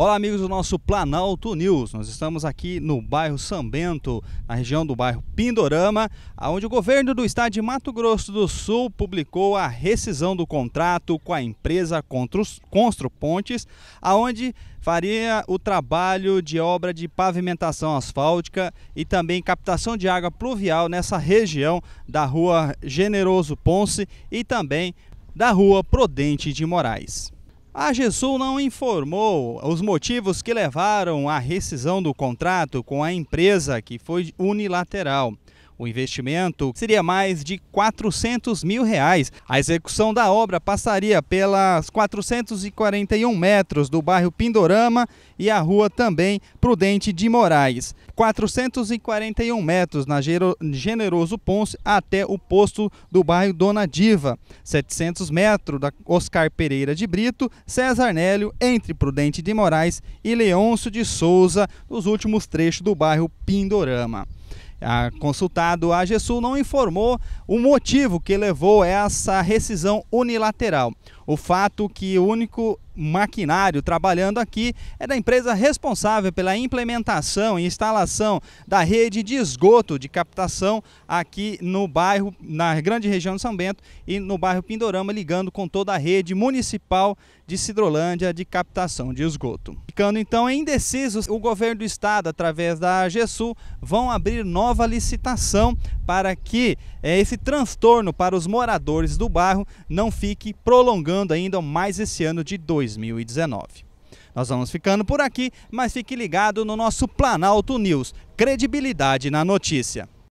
Olá, amigos do nosso Planalto News. Nós estamos aqui no bairro São Bento, na região do bairro Pindorama, onde o governo do estado de Mato Grosso do Sul publicou a rescisão do contrato com a empresa Constru Pontes, aonde faria o trabalho de obra de pavimentação asfáltica e também captação de água pluvial nessa região da rua Generoso Ponce e também da rua Prodente de Moraes. A GESUL não informou os motivos que levaram à rescisão do contrato com a empresa, que foi unilateral. O investimento seria mais de 400 mil reais. A execução da obra passaria pelas 441 metros do bairro Pindorama e a rua também Prudente de Moraes. 441 metros na Generoso Ponce até o posto do bairro Dona Diva. 700 metros da Oscar Pereira de Brito, César Nélio, entre Prudente de Moraes e Leôncio de Souza, nos últimos trechos do bairro Pindorama. A, consultado, a GESUL não informou o motivo que levou essa rescisão unilateral. O fato que o único maquinário trabalhando aqui é da empresa responsável pela implementação e instalação da rede de esgoto de captação aqui no bairro, na grande região de São Bento e no bairro Pindorama, ligando com toda a rede municipal de Cidrolândia de captação de esgoto. Ficando então indecisos, o governo do estado, através da AGESU, vão abrir nova licitação para que é, esse transtorno para os moradores do bairro não fique prolongando ainda mais esse ano de 2020. 2019. Nós vamos ficando por aqui, mas fique ligado no nosso Planalto News. Credibilidade na notícia.